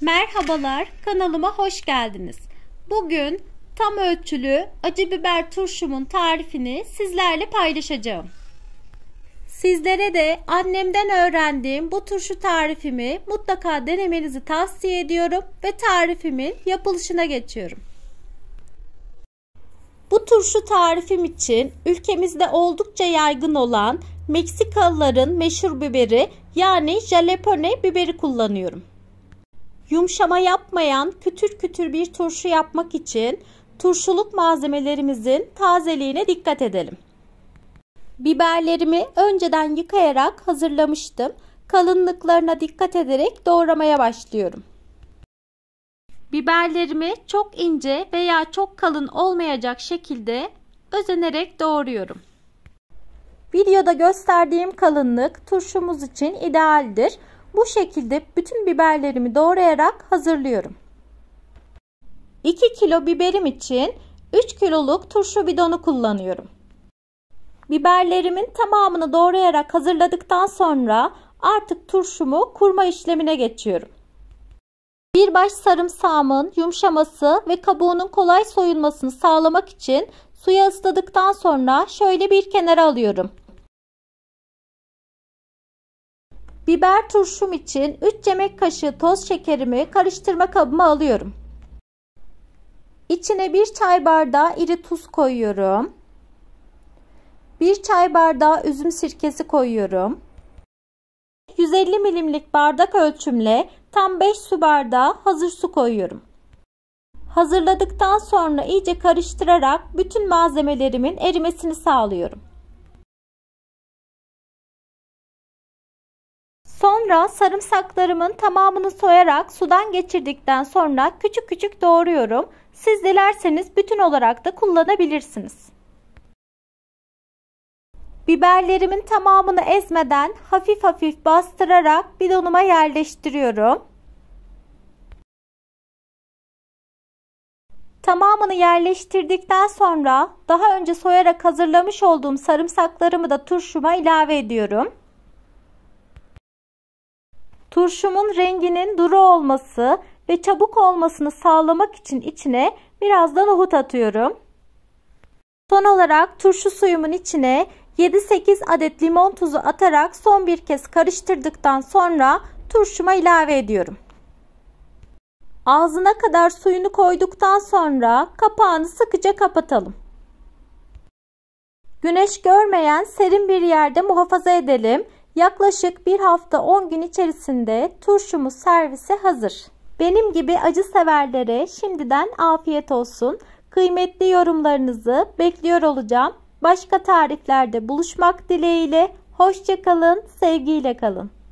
Merhabalar, kanalıma hoş geldiniz. Bugün tam ölçülü acı biber turşumun tarifini sizlerle paylaşacağım. Sizlere de annemden öğrendiğim bu turşu tarifimi mutlaka denemenizi tavsiye ediyorum ve tarifimin yapılışına geçiyorum. Bu turşu tarifim için ülkemizde oldukça yaygın olan Meksikalıların meşhur biberi yani jalapeno biberi kullanıyorum. Yumuşama yapmayan kütür kütür bir turşu yapmak için turşuluk malzemelerimizin tazeliğine dikkat edelim. Biberlerimi önceden yıkayarak hazırlamıştım. Kalınlıklarına dikkat ederek doğramaya başlıyorum. Biberlerimi çok ince veya çok kalın olmayacak şekilde özenerek doğruyorum. Videoda gösterdiğim kalınlık turşumuz için idealdir. Bu şekilde bütün biberlerimi doğrayarak hazırlıyorum. 2 kilo biberim için 3 kiloluk turşu bidonu kullanıyorum. Biberlerimin tamamını doğrayarak hazırladıktan sonra artık turşumu kurma işlemine geçiyorum. Bir baş sarımsağımın yumuşaması ve kabuğunun kolay soyulmasını sağlamak için suya ısladıktan sonra şöyle bir kenara alıyorum. Biber turşum için 3 yemek kaşığı toz şekerimi karıştırma kabıma alıyorum. İçine 1 çay bardağı iri tuz koyuyorum. 1 çay bardağı üzüm sirkesi koyuyorum. 150 milimlik bardak ölçümle tam 5 su bardağı hazır su koyuyorum. Hazırladıktan sonra iyice karıştırarak bütün malzemelerimin erimesini sağlıyorum. Sonra sarımsaklarımın tamamını soyarak sudan geçirdikten sonra küçük küçük doğruyorum. Siz dilerseniz bütün olarak da kullanabilirsiniz. Biberlerimin tamamını ezmeden hafif hafif bastırarak bidonuma yerleştiriyorum. Tamamını yerleştirdikten sonra daha önce soyarak hazırlamış olduğum sarımsaklarımı da turşuma ilave ediyorum. Turşumun renginin duru olması ve çabuk olmasını sağlamak için içine biraz da nohut atıyorum. Son olarak turşu suyumun içine 7-8 adet limon tuzu atarak son bir kez karıştırdıktan sonra turşuma ilave ediyorum. Ağzına kadar suyunu koyduktan sonra kapağını sıkıca kapatalım. Güneş görmeyen serin bir yerde muhafaza edelim Yaklaşık bir hafta 10 gün içerisinde turşumuz servise hazır. Benim gibi acı severlere şimdiden afiyet olsun. Kıymetli yorumlarınızı bekliyor olacağım. Başka tariflerde buluşmak dileğiyle. Hoşçakalın, sevgiyle kalın.